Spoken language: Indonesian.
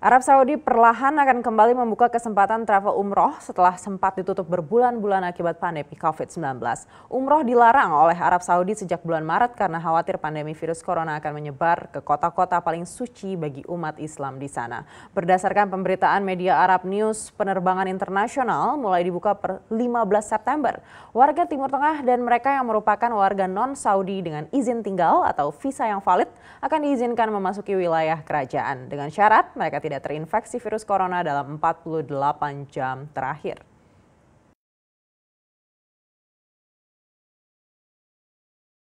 Arab Saudi perlahan akan kembali membuka kesempatan travel umroh setelah sempat ditutup berbulan-bulan akibat pandemi COVID-19. Umroh dilarang oleh Arab Saudi sejak bulan Maret karena khawatir pandemi virus corona akan menyebar ke kota-kota paling suci bagi umat Islam di sana. Berdasarkan pemberitaan media Arab News, penerbangan internasional mulai dibuka per 15 September. Warga Timur Tengah dan mereka yang merupakan warga non-Saudi dengan izin tinggal atau visa yang valid akan diizinkan memasuki wilayah kerajaan dengan syarat mereka tidak tidak terinfeksi virus corona dalam 48 jam terakhir.